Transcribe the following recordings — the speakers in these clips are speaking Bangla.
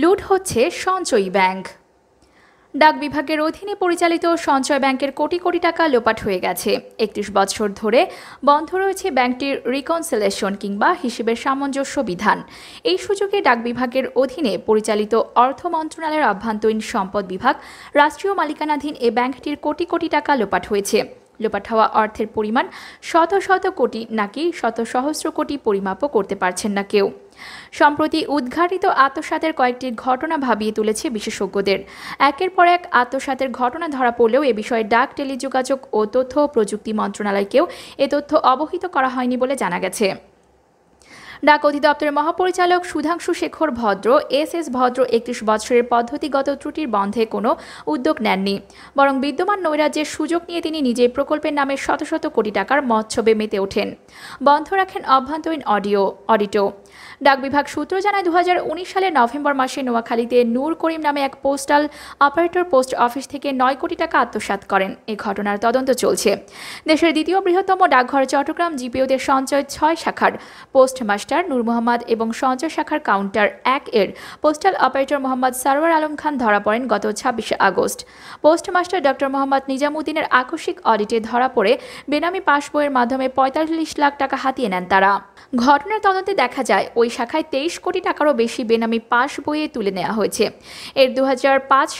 লুট হচ্ছে সঞ্চয়ী ব্যাংক ডাক বিভাগের অধীনে পরিচালিত সঞ্চয় ব্যাংকের কোটি কোটি টাকা লোপাট হয়ে গেছে একত্রিশ বছর ধরে বন্ধ রয়েছে ব্যাংকটির রিকনসেলেশন কিংবা হিসেবের সামঞ্জস্য বিধান এই সুযোগে ডাক বিভাগের অধীনে পরিচালিত অর্থ মন্ত্রণালয়ের আভ্যন্তরীণ সম্পদ বিভাগ রাষ্ট্রীয় মালিকানাধীন এ ব্যাংকটির কোটি কোটি টাকা লোপাট হয়েছে লোপাট হওয়া অর্থের পরিমাণ শত শত কোটি নাকি শত সহস্র কোটি পরিমাপও করতে পারছেন না কেউ সম্প্রতি উদ্ঘাটিত আত্মসাতের কয়েকটি ঘটনা ভাবিয়ে তুলেছে বিশেষজ্ঞদের একের পর এক আত্মসাতের ঘটনা ধরা পড়লেও এ বিষয়ে ডাক টেলিযোগাযোগ ও তথ্য প্রযুক্তি মন্ত্রণালয়কেও এ তথ্য অবহিত করা হয়নি বলে জানা গেছে ডাক অধিদপ্তরের মহাপরিচালক সুধাংশু শেখর ভদ্র এস এস ভদ্র একত্রিশ বছরের পদ্ধতিগত ত্রুটির বন্ধে কোনো উদ্যোগ নেননি বরং বিদ্যমান নৈরাজ্যের সুযোগ নিয়ে তিনি নিজের প্রকল্পের নামে শত শত কোটি টাকার মৎসবে মেতে ওঠেন বন্ধ রাখেন অভ্যন্তরীণ অডিও অডিটো ডাক বিভাগ সূত্র জানায় দু সালের নভেম্বর মাসে নোয়াখালীতে নূর করিম নামে এক পোস্টাল অপারেটর পোস্ট অফিস থেকে নয় কোটি টাকা আত্মসাত করেন এ ঘটনার তদন্ত চলছে দেশের দ্বিতীয় বৃহত্তম ডাকঘর চট্টগ্রাম জিপিওদের সঞ্চয় ছয় শাখার পোস্ট মাস্টার নূর মোহাম্মদ এবং সঞ্চয় শাখার কাউন্টার এক এর পোস্টাল অপারেটর মোহাম্মদ সারোয়ার আলম খান ধরা পড়েন গত ছাব্বিশে August post master doctor Mohammad নিজামুদ্দিনের আকস্মিক অডিটে ধরা পড়ে বেনামি পাসবইয়ের মাধ্যমে পঁয়তাল্লিশ লাখ টাকা হাতিয়ে নেন তারা ঘটনার তদন্তে দেখা যায় ওই শাখায় তেইশ কোটি টাকারও বেশি বেনামি পাশ বইয়ে তুলে নেওয়া হয়েছে এর দু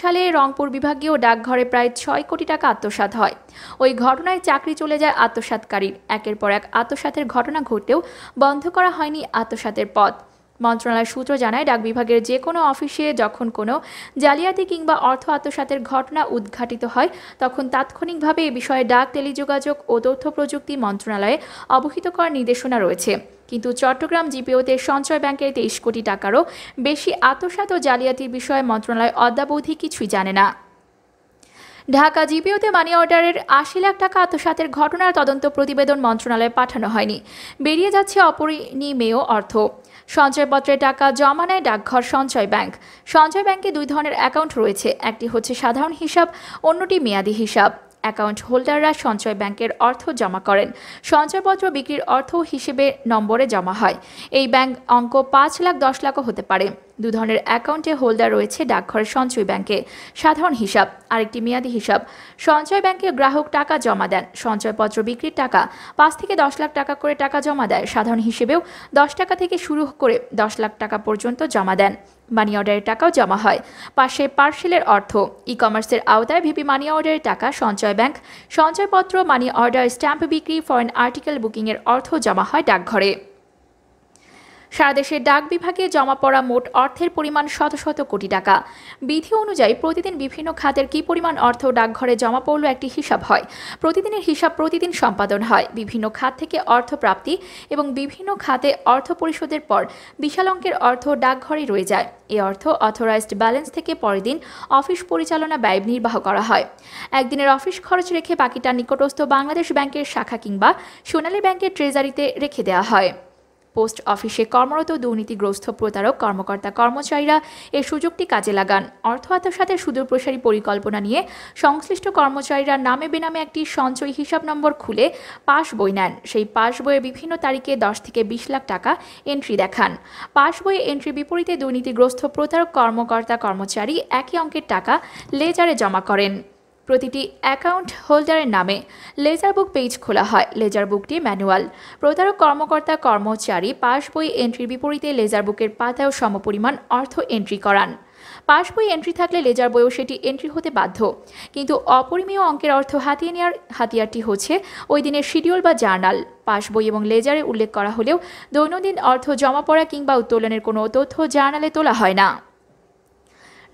সালে রংপুর বিভাগীয় ডাকঘরে প্রায় ছয় কোটি টাকা আত্মসাত হয় ওই ঘটনায় চাকরি চলে যায় আত্মসাতকারীর একের পর এক আত্মসাতের ঘটনা ঘটেও বন্ধ করা হয়নি আত্মসাতের পথ মন্ত্রণালয় সূত্র জানায় ডাক বিভাগের যে কোনো অফিসে যখন কোনো জালিয়াতি কিংবা অর্থ আত্মসাতের ঘটনা উদ্ঘাটিত হয় তখন তাৎক্ষণিকভাবে এ বিষয়ে ডাক টেলিযোগাযোগ ও তথ্য প্রযুক্তি মন্ত্রণালয়ে অবহিত করার নির্দেশনা রয়েছে কিন্তু চট্টগ্রাম জিপিওতে সঞ্চয় ব্যাংকের তেইশ কোটি টাকারও বেশি আত্মসাত ও জালিয়াতির বিষয়ে মন্ত্রণালয় অদ্যাবধি কিছুই জানে না ঢাকা জিপিওতে মানি অর্ডারের আশি লাখ টাকা আত্মসাতের ঘটনার তদন্ত প্রতিবেদন মন্ত্রণালয়ে পাঠানো হয়নি বেরিয়ে যাচ্ছে অপরিণীমেয় অর্থ সঞ্চয়পত্রে টাকা জমা নেয় ডাকঘর সঞ্চয় ব্যাংক সঞ্চয় ব্যাংকে দুই ধরনের অ্যাকাউন্ট রয়েছে একটি হচ্ছে সাধারণ হিসাব অন্যটি মেয়াদি হিসাব অ্যাকাউন্ট হোল্ডাররা সঞ্চয় ব্যাংকের অর্থ জমা করেন সঞ্চয়পত্র বিক্রির অর্থ হিসেবে নম্বরে জমা হয় এই ব্যাংক অঙ্ক পাঁচ লাখ দশ লাখও হতে পারে দু ধরনের অ্যাকাউন্টে হোল্ডার রয়েছে ডাকঘরের সঞ্চয় ব্যাংকে সাধারণ হিসাব আরেকটি মেয়াদি হিসাব সঞ্চয় ব্যাংকে গ্রাহক টাকা জমা দেন সঞ্চয়পত্র বিক্রির টাকা পাঁচ থেকে দশ লাখ টাকা করে টাকা জমা দেয় সাধারণ হিসেবেও দশ টাকা থেকে শুরু করে দশ লাখ টাকা পর্যন্ত জমা দেন মানি অর্ডারের টাকাও জমা হয় পাশে পার্সেলের অর্থ ই কমার্সের আওতায় ভিপি মানি অর্ডারের টাকা সঞ্চয় ব্যাংক সঞ্চয়পত্র মানি অর্ডার স্ট্যাম্প বিক্রি ফরেন আর্টিকেল বুকিংয়ের অর্থ জমা হয় ডাকঘরে সারা দেশের ডাক বিভাগে জমা পড়া মোট অর্থের পরিমাণ শত শত কোটি টাকা বিধি অনুযায়ী প্রতিদিন বিভিন্ন খাতের কি পরিমাণ অর্থ ডাকঘরে জমা পড়ল একটি হিসাব হয় প্রতিদিনের হিসাব প্রতিদিন সম্পাদন হয় বিভিন্ন খাত থেকে অর্থ প্রাপ্তি এবং বিভিন্ন খাতে অর্থ পরিশোধের পর বিশাল অঙ্কের অর্থ ডাকঘরে রয়ে যায় এ অর্থ অথরাইজড ব্যালেন্স থেকে পরের দিন অফিস পরিচালনা ব্যয় নির্বাহ করা হয় একদিনের অফিস খরচ রেখে বাকিটা নিকটস্থ বাংলাদেশ ব্যাংকের শাখা কিংবা সোনালী ব্যাংকের ট্রেজারিতে রেখে দেওয়া হয় পোস্ট অফিসে কর্মরত দুর্নীতিগ্রস্ত প্রতারক কর্মকর্তা কর্মচারীরা এই সুযোগটি কাজে লাগান অর্থ আত্মার সাথে সুদূরপ্রসারী পরিকল্পনা নিয়ে সংশ্লিষ্ট কর্মচারীরা নামে বেনামে একটি সঞ্চয় হিসাব নম্বর খুলে পাস বই নেন সেই পাস বইয়ে বিভিন্ন তারিখে দশ থেকে বিশ লাখ টাকা এন্ট্রি দেখান পাস বইয়ে এন্ট্রি বিপরীতে দুর্নীতিগ্রস্ত প্রতারক কর্মকর্তা কর্মচারী একই অঙ্কের টাকা লেজারে জমা করেন প্রতিটি অ্যাকাউন্ট হোল্ডারের নামে লেজার বুক পেজ খোলা হয় লেজার বুকটি ম্যানুয়াল প্রতারক কর্মকর্তা কর্মচারী পাসবই এন্ট্রির বিপরীতে লেজার বুকের পাতায়ও সমপরিমাণ অর্থ এন্ট্রি করান পাসবই এন্ট্রি থাকলে লেজার বইও সেটি এন্ট্রি হতে বাধ্য কিন্তু অপরিমেয় অঙ্কের অর্থ হাতিয়ে নেওয়ার হাতিয়ারটি হচ্ছে ওই দিনের শিডিউল বা জার্নাল পাসবই এবং লেজারে উল্লেখ করা হলেও দৈনন্দিন অর্থ জমা পড়া কিংবা উত্তোলনের কোনো তথ্য জার্নালে তোলা হয় না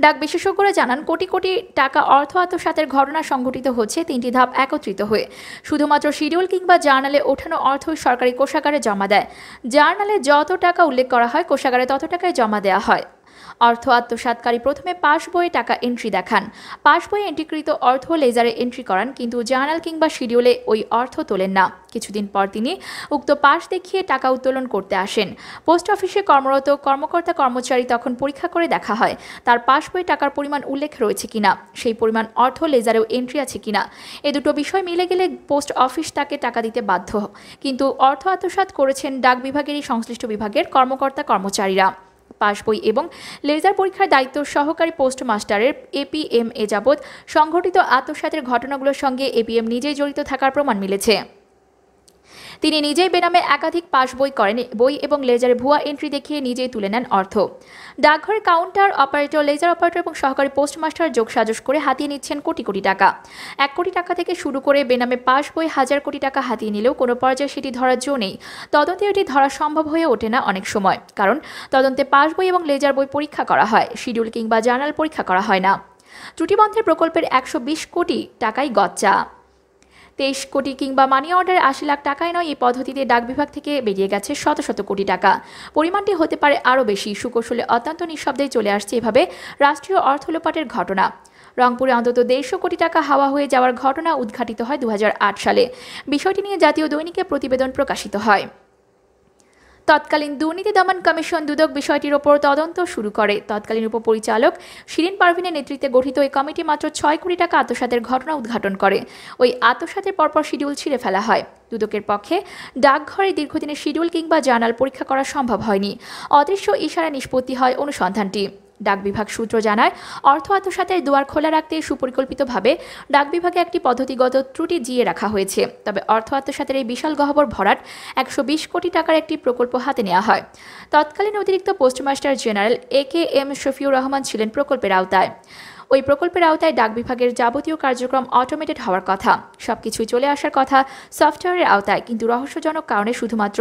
ডাক বিশেষজ্ঞরা জানান কোটি কোটি টাকা অর্থ আত্মসাতের ঘটনা সংঘটিত হচ্ছে তিনটি ধাপ একত্রিত হয়ে শুধুমাত্র শিডিউল কিংবা জার্নালে ওঠানো অর্থ সরকারি কোষাগারে জমা দেয় জার্নালে যত টাকা উল্লেখ করা হয় কোষাগারে তত টাকায় জমা দেওয়া হয় অর্থ আত্মসাতকারী প্রথমে পাস বইয়ে টাকা এন্ট্রি দেখান পাস বইয়ে এন্ট্রিকৃত অর্থ লেজারে এন্ট্রি করান কিন্তু জার্নাল কিংবা শিডিউলে ওই অর্থ তোলেন না কিছুদিন পর তিনি উক্ত পাস দেখিয়ে টাকা উত্তোলন করতে আসেন পোস্ট অফিসে কর্মরত কর্মকর্তা কর্মচারী তখন পরীক্ষা করে দেখা হয় তার পাস বই টাকার পরিমাণ উল্লেখ রয়েছে কিনা সেই পরিমাণ অর্থ লেজারেও এন্ট্রি আছে কিনা এ দুটো বিষয় মিলে গেলে পোস্ট অফিস তাকে টাকা দিতে বাধ্য কিন্তু অর্থ আত্মসাত করেছেন ডাক বিভাগেরই সংশ্লিষ্ট বিভাগের কর্মকর্তা কর্মচারীরা পাসবই এবং লেজার পরীক্ষার দায়িত্ব সহকারী পোস্টমাস্টারের এপিএম এ যাবৎ সংঘটিত আত্মসাতের ঘটনাগুলোর সঙ্গে এপিএম নিজেই জড়িত থাকার প্রমাণ মিলেছে তিনি নিজেই বেনামে একাধিক পাস বই করেন বই এবং লেজারে ভুয়া এন্ট্রি দেখিয়ে নিজেই তুলে নেন অর্থ ডাকঘরের কাউন্টার অপারেটর লেজার অপারেটর এবং সহকারী পোস্টমাস্টার যোগসাজস করে হাতিয়ে নিচ্ছেন কোটি কোটি টাকা এক কোটি টাকা থেকে শুরু করে বেনামে পাস বই হাজার কোটি টাকা হাতিয়ে নিলেও কোনো পর্যায়ে সেটি ধরার জো নেই তদন্তে এটি ধরা সম্ভব হয়ে ওঠে না অনেক সময় কারণ তদন্তে পাস বই এবং লেজার বই পরীক্ষা করা হয় শিডিউল কিংবা জার্নাল পরীক্ষা করা হয় না ত্রুটিবন্ধের প্রকল্পের একশো কোটি টাকাই গচ্চা তেইশ কোটি কিংবা মানি অর্ডার আশি লাখ টাকায় নয় এই পদ্ধতিতে ডাক বিভাগ থেকে বেরিয়ে গেছে শত শত কোটি টাকা পরিমাণটি হতে পারে আরও বেশি সুকৌশলে অত্যন্ত নিঃশব্দে চলে আসছে এভাবে রাষ্ট্রীয় অর্থলোপাটের ঘটনা রংপুরে অন্তত দেড়শো কোটি টাকা হাওয়া হয়ে যাওয়ার ঘটনা উদ্ঘাটিত হয় দু সালে বিষয়টি নিয়ে জাতীয় দৈনিকে প্রতিবেদন প্রকাশিত হয় তৎকালীন দুর্নীতি দমন কমিশন দুদক বিষয়টির ওপর তদন্ত শুরু করে তৎকালীন উপপরিচালক শিরিন পারভিনের নেতৃত্বে গঠিত ওই কমিটি মাত্র ছয় কোটি টাকা আত্মসাতের ঘটনা উদ্ঘাটন করে ওই আত্মসাতের পরপর শিডিউল ছিঁড়ে ফেলা হয় দুদকের পক্ষে ডাকঘরে দীর্ঘদিনের শিডিউল কিংবা জার্নাল পরীক্ষা করা সম্ভব হয়নি অদৃশ্য ইশারা নিষ্পত্তি হয় অনুসন্ধানটি ডাক বিভাগ সূত্র জানায় অর্থ আত্মসাতের দুয়ার খোলা রাখতে সুপরিকল্পিতভাবে ডাক বিভাগে একটি পদ্ধতিগত ত্রুটি জিয়ে রাখা হয়েছে তবে অর্থ আত্মসাতের এই বিশাল গহ্বর ভরাট একশো কোটি টাকার একটি প্রকল্প হাতে নেওয়া হয় তৎকালীন অতিরিক্ত postmaster general A K M Shafiur Rahman ছিলেন প্রকল্পের আওতায় ওই প্রকল্পের আওতায় ডাক বিভাগের যাবতীয় কার্যক্রম অটোমেটেড হওয়ার কথা সবকিছু চলে আসার কথা সফটওয়্যারের আওতায় কিন্তু রহস্যজনক কারণে শুধুমাত্র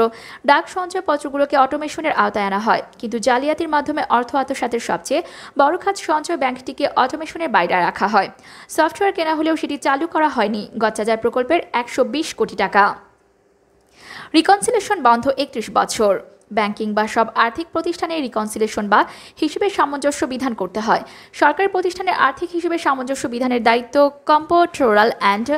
ডাক সঞ্চয়পত্রগুলোকে অটোমেশনের আওতায় আনা হয় কিন্তু জালিয়াতির মাধ্যমে অর্থ আত্মসাতের সবচেয়ে বড় খাত সঞ্চয় ব্যাংকটিকে অটোমেশনের বাইরে রাখা হয় সফটওয়্যার কেনা হলেও সেটি চালু করা হয়নি গচ্চাজার প্রকল্পের একশো কোটি টাকা রিকনসিলেশন বন্ধ একত্রিশ বছর ব্যাংকিং বা সব আর্থিক প্রতিষ্ঠানে রিকনসিলেশন বা হিসেবে সামঞ্জস্য বিধান করতে হয় সরকারি প্রতিষ্ঠানের আর্থিক হিসেবে সামঞ্জস্য বিধানের দায়িত্ব comptroller and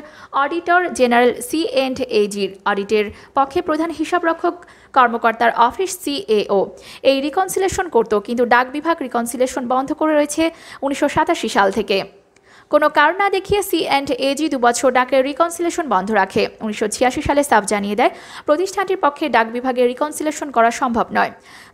auditor general C and এজির অডিটের পক্ষে প্রধান হিসাবরক্ষক কর্মকর্তার অফিস সিএও এই রিকনসিলেশন করত কিন্তু ডাক বিভাগ রিকনসিলেশন বন্ধ করে রয়েছে উনিশশো সাল থেকে কোনো কারণ না দেখিয়ে সি অ্যান্ড এজি দুবছর ডাকের রিকনসিলেশন বন্ধ রাখে উনিশশো সালে সাফ জানিয়ে দেয় প্রতিষ্ঠানটির পক্ষে ডাক বিভাগে রিকনসিলেশন করা সম্ভব নয়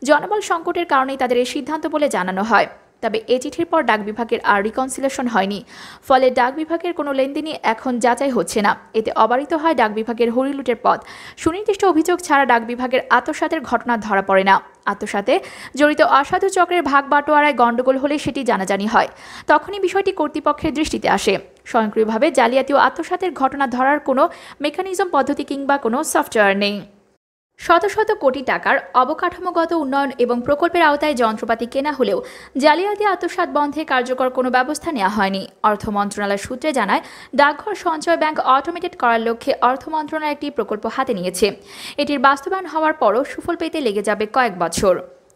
জনবল সংকটের কারণেই তাদের এই সিদ্ধান্ত বলে জানানো হয় তবে এ চিঠির পর ডাক বিভাগের আর রিকনসিলেশন হয়নি ফলে ডাক বিভাগের কোনো লেনদেনই এখন যাচাই হচ্ছে না এতে অবারিত হয় ডাক বিভাগের হরিলুটের পথ সুনির্দিষ্ট অভিযোগ ছাড়া ডাক বিভাগের আত্মসাতের ঘটনা ধরা পড়ে না আত্মসাতে জড়িত অসাধু চক্রের ভাগ বাটোয়ারায় গণ্ডগোল হলে সেটি জানাজানি হয় তখনই বিষয়টি কর্তৃপক্ষের দৃষ্টিতে আসে স্বয়ংক্রিয়ভাবে জালিয়াতি ও আত্মসাতের ঘটনা ধরার কোনো মেকানিজম পদ্ধতি কিংবা কোনো সফটওয়্যার নেই শত শত কোটি টাকার অবকাঠামোগত উন্নয়ন এবং প্রকল্পের আওতায় যন্ত্রপাতি কেনা হলেও জালিয়াতি আত্মসাত বন্ধে কার্যকর কোনো ব্যবস্থা নেওয়া হয়নি অর্থ মন্ত্রণালয় সূত্রে জানায় ডাকঘর সঞ্চয় ব্যাংক অটোমেটেড করার লক্ষ্যে অর্থ মন্ত্রণালয় একটি প্রকল্প হাতে নিয়েছে এটির বাস্তবায়ন হওয়ার পরও সুফল পেতে লেগে যাবে কয়েক বছর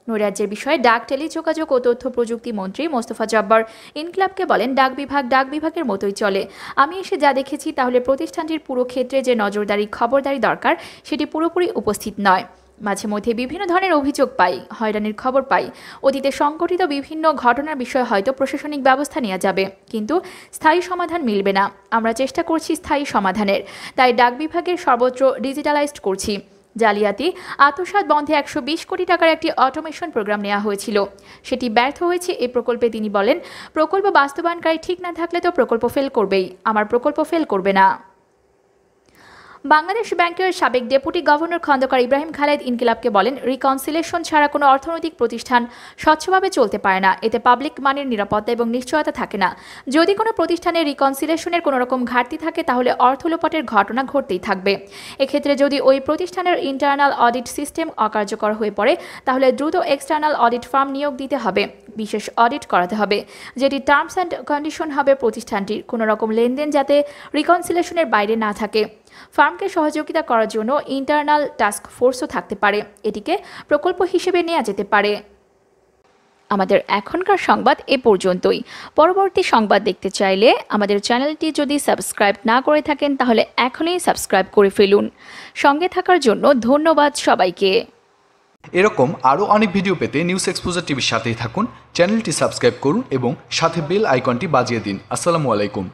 নৈরাজ্যের বিষয়ে ডাক টেলিযোগাযোগ ও তথ্য প্রযুক্তি মন্ত্রী মোস্তফা জব্বর ইনক্লাবকে বলেন ডাক বিভাগ ডাক বিভাগের মতোই চলে আমি এসে যা দেখেছি তাহলে প্রতিষ্ঠানটির পুরো ক্ষেত্রে যে নজরদারি খবরদারি দরকার সেটি পুরোপুরি উপস্থিত নয় মাঝে মধ্যে বিভিন্ন ধরনের অভিযোগ পাই হয়রানির খবর পাই অতীতে সংঘটিত বিভিন্ন ঘটনার বিষয়ে হয়তো প্রশাসনিক ব্যবস্থা নেওয়া যাবে কিন্তু স্থায়ী সমাধান মিলবে না আমরা চেষ্টা করছি স্থায়ী সমাধানের তাই ডাক বিভাগের সর্বত্র ডিজিটালাইজড করছি জালিয়াতি আত্মসাত বন্ধে একশো কোটি টাকার একটি অটোমেশন প্রোগ্রাম নেওয়া হয়েছিল সেটি ব্যর্থ হয়েছে এই প্রকল্পে তিনি বলেন প্রকল্প বাস্তবায়নকারী ঠিক না থাকলে তো প্রকল্প ফেল করবেই আমার প্রকল্প ফেল করবে না বাংলাদেশ ব্যাংকের সাবেক ডেপুটি গভর্নর খন্দকার ইব্রাহিম খালেদ ইনকিলাবকে বলেন রিকনসিলেশন ছাড়া কোনো অর্থনৈতিক প্রতিষ্ঠান স্বচ্ছভাবে চলতে পারে না এতে পাবলিক মানের নিরাপত্তা এবং নিশ্চয়তা থাকে না যদি কোনো প্রতিষ্ঠানে রিকনসিলেশনের কোনো রকম ঘাটতি থাকে তাহলে অর্থ লোপাটের ঘটনা ঘটতেই থাকবে এক্ষেত্রে যদি ওই প্রতিষ্ঠানের ইন্টারনাল অডিট সিস্টেম অকার্যকর হয়ে পড়ে তাহলে দ্রুত এক্সটার্নাল অডিট ফার্ম নিয়োগ দিতে হবে বিশেষ অডিট করাতে হবে যেটি টার্মস অ্যান্ড কন্ডিশন হবে প্রতিষ্ঠানটির কোনো রকম লেনদেন যাতে রিকনসিলেশনের বাইরে না থাকে ফার্মকে সহযোগিতা করার জন্য ইন্টারনাল টাস্ক ফোর্সও থাকতে পারে এটিকে প্রকল্প হিসেবে নেওয়া যেতে পারে আমাদের এখনকার সংবাদ এ পর্যন্তই পরবর্তী সংবাদ দেখতে চাইলে আমাদের চ্যানেলটি যদি সাবস্ক্রাইব না করে থাকেন তাহলে এখনই সাবস্ক্রাইব করে ফেলুন সঙ্গে থাকার জন্য ধন্যবাদ সবাইকে এরকম আরও অনেক ভিডিও পেতে নিউজ এক্সপোজার টিভির সাথেই থাকুন চ্যানেলটি সাবস্ক্রাইব করুন এবং সাথে বেল আইকনটি বাজিয়ে দিন আসসালামু আলাইকুম